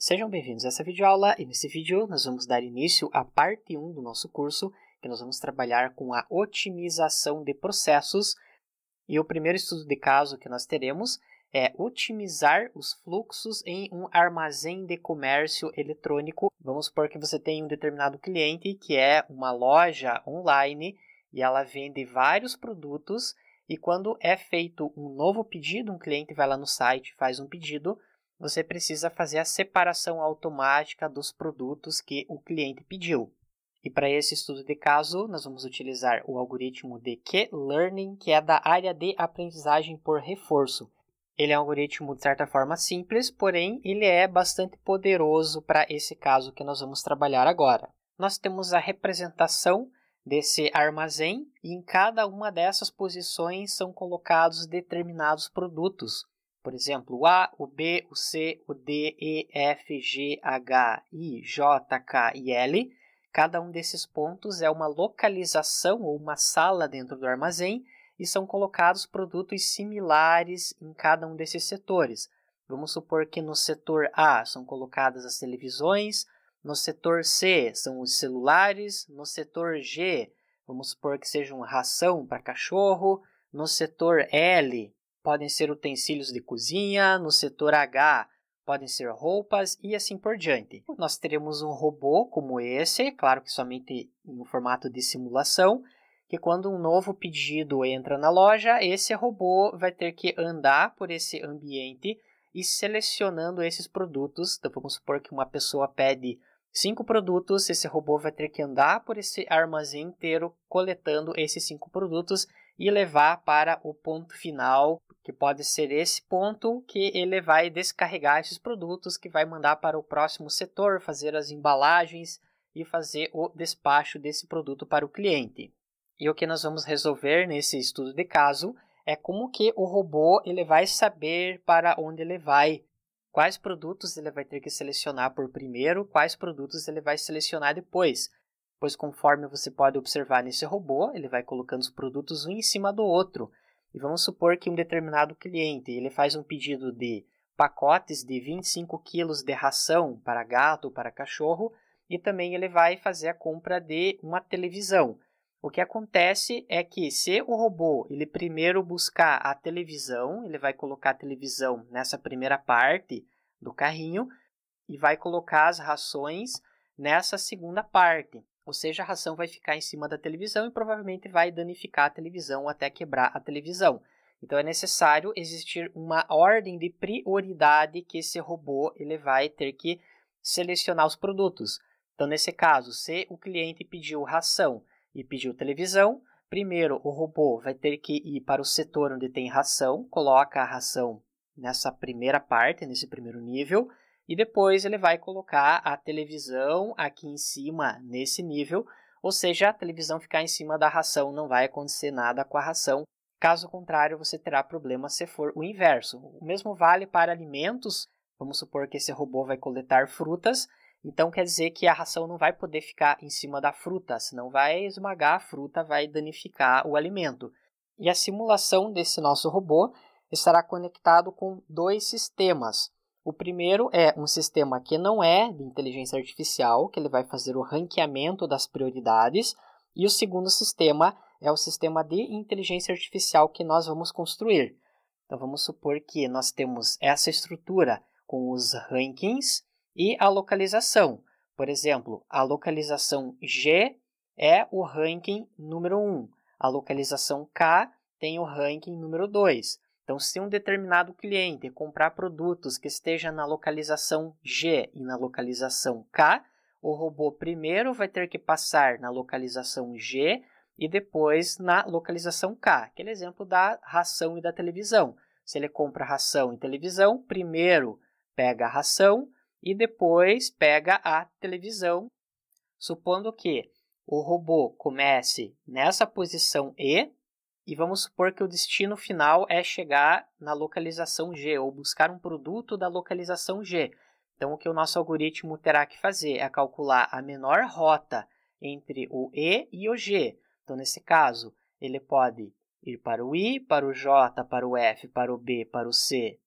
Sejam bem-vindos a essa videoaula e nesse vídeo nós vamos dar início à parte 1 do nosso curso, que nós vamos trabalhar com a otimização de processos. E o primeiro estudo de caso que nós teremos é otimizar os fluxos em um armazém de comércio eletrônico. Vamos supor que você tem um determinado cliente que é uma loja online e ela vende vários produtos e quando é feito um novo pedido, um cliente vai lá no site, faz um pedido, você precisa fazer a separação automática dos produtos que o cliente pediu. E para esse estudo de caso, nós vamos utilizar o algoritmo de Q-Learning, que é da área de aprendizagem por reforço. Ele é um algoritmo de certa forma simples, porém ele é bastante poderoso para esse caso que nós vamos trabalhar agora. Nós temos a representação desse armazém e em cada uma dessas posições são colocados determinados produtos. Por exemplo, o A, o B, o C, o D, E, F, G, H, I, J, K e L. Cada um desses pontos é uma localização ou uma sala dentro do armazém e são colocados produtos similares em cada um desses setores. Vamos supor que no setor A são colocadas as televisões, no setor C são os celulares, no setor G, vamos supor que seja um ração para cachorro, no setor L, podem ser utensílios de cozinha, no setor H podem ser roupas e assim por diante. Nós teremos um robô como esse, claro que somente em um formato de simulação, que quando um novo pedido entra na loja, esse robô vai ter que andar por esse ambiente e selecionando esses produtos. Então vamos supor que uma pessoa pede cinco produtos, esse robô vai ter que andar por esse armazém inteiro coletando esses cinco produtos e levar para o ponto final, que pode ser esse ponto que ele vai descarregar esses produtos, que vai mandar para o próximo setor, fazer as embalagens e fazer o despacho desse produto para o cliente. E o que nós vamos resolver nesse estudo de caso é como que o robô ele vai saber para onde ele vai, quais produtos ele vai ter que selecionar por primeiro, quais produtos ele vai selecionar depois pois conforme você pode observar nesse robô, ele vai colocando os produtos um em cima do outro. E vamos supor que um determinado cliente ele faz um pedido de pacotes de 25 quilos de ração para gato, para cachorro, e também ele vai fazer a compra de uma televisão. O que acontece é que se o robô ele primeiro buscar a televisão, ele vai colocar a televisão nessa primeira parte do carrinho e vai colocar as rações nessa segunda parte. Ou seja, a ração vai ficar em cima da televisão e provavelmente vai danificar a televisão até quebrar a televisão. Então é necessário existir uma ordem de prioridade que esse robô ele vai ter que selecionar os produtos. Então nesse caso, se o cliente pediu ração e pediu televisão, primeiro o robô vai ter que ir para o setor onde tem ração, coloca a ração nessa primeira parte, nesse primeiro nível, e depois ele vai colocar a televisão aqui em cima nesse nível, ou seja, a televisão ficar em cima da ração, não vai acontecer nada com a ração. Caso contrário, você terá problema se for o inverso. O mesmo vale para alimentos, vamos supor que esse robô vai coletar frutas, então quer dizer que a ração não vai poder ficar em cima da fruta, senão vai esmagar a fruta, vai danificar o alimento. E a simulação desse nosso robô estará conectado com dois sistemas. O primeiro é um sistema que não é de inteligência artificial, que ele vai fazer o ranqueamento das prioridades. E o segundo sistema é o sistema de inteligência artificial que nós vamos construir. Então vamos supor que nós temos essa estrutura com os rankings e a localização. Por exemplo, a localização G é o ranking número 1, a localização K tem o ranking número 2. Então, se um determinado cliente comprar produtos que esteja na localização G e na localização K, o robô primeiro vai ter que passar na localização G e depois na localização K. Aquele exemplo da ração e da televisão. Se ele compra ração e televisão, primeiro pega a ração e depois pega a televisão. Supondo que o robô comece nessa posição E, e vamos supor que o destino final é chegar na localização G ou buscar um produto da localização G. Então, o que o nosso algoritmo terá que fazer é calcular a menor rota entre o E e o G. Então, nesse caso, ele pode ir para o I, para o J, para o F, para o B, para o C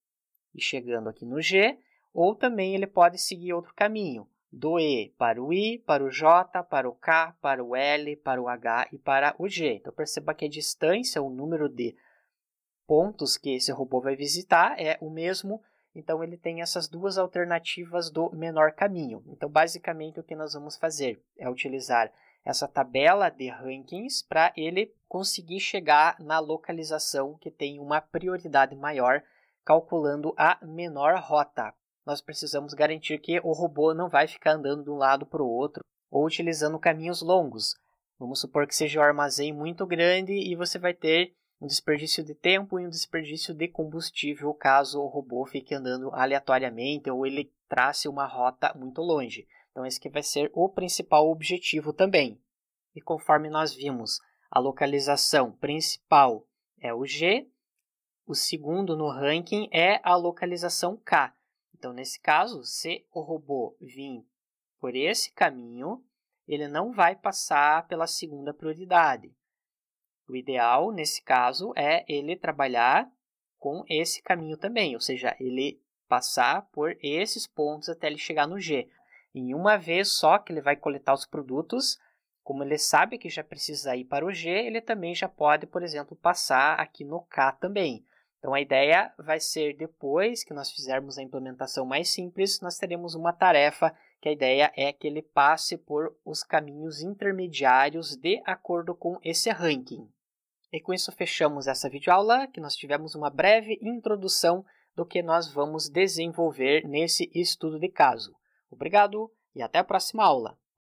e chegando aqui no G, ou também ele pode seguir outro caminho do E para o I, para o J, para o K, para o L, para o H e para o G. Então, perceba que a distância, o número de pontos que esse robô vai visitar é o mesmo, então ele tem essas duas alternativas do menor caminho. Então, basicamente, o que nós vamos fazer é utilizar essa tabela de rankings para ele conseguir chegar na localização que tem uma prioridade maior, calculando a menor rota nós precisamos garantir que o robô não vai ficar andando de um lado para o outro ou utilizando caminhos longos. Vamos supor que seja um armazém muito grande e você vai ter um desperdício de tempo e um desperdício de combustível caso o robô fique andando aleatoriamente ou ele trace uma rota muito longe. Então esse que vai ser o principal objetivo também. E conforme nós vimos, a localização principal é o G, o segundo no ranking é a localização K. Então, nesse caso, se o robô vir por esse caminho, ele não vai passar pela segunda prioridade. O ideal, nesse caso, é ele trabalhar com esse caminho também, ou seja, ele passar por esses pontos até ele chegar no G. Em uma vez só que ele vai coletar os produtos, como ele sabe que já precisa ir para o G, ele também já pode, por exemplo, passar aqui no K também. Então a ideia vai ser depois que nós fizermos a implementação mais simples, nós teremos uma tarefa que a ideia é que ele passe por os caminhos intermediários de acordo com esse ranking. E com isso fechamos essa videoaula, que nós tivemos uma breve introdução do que nós vamos desenvolver nesse estudo de caso. Obrigado e até a próxima aula!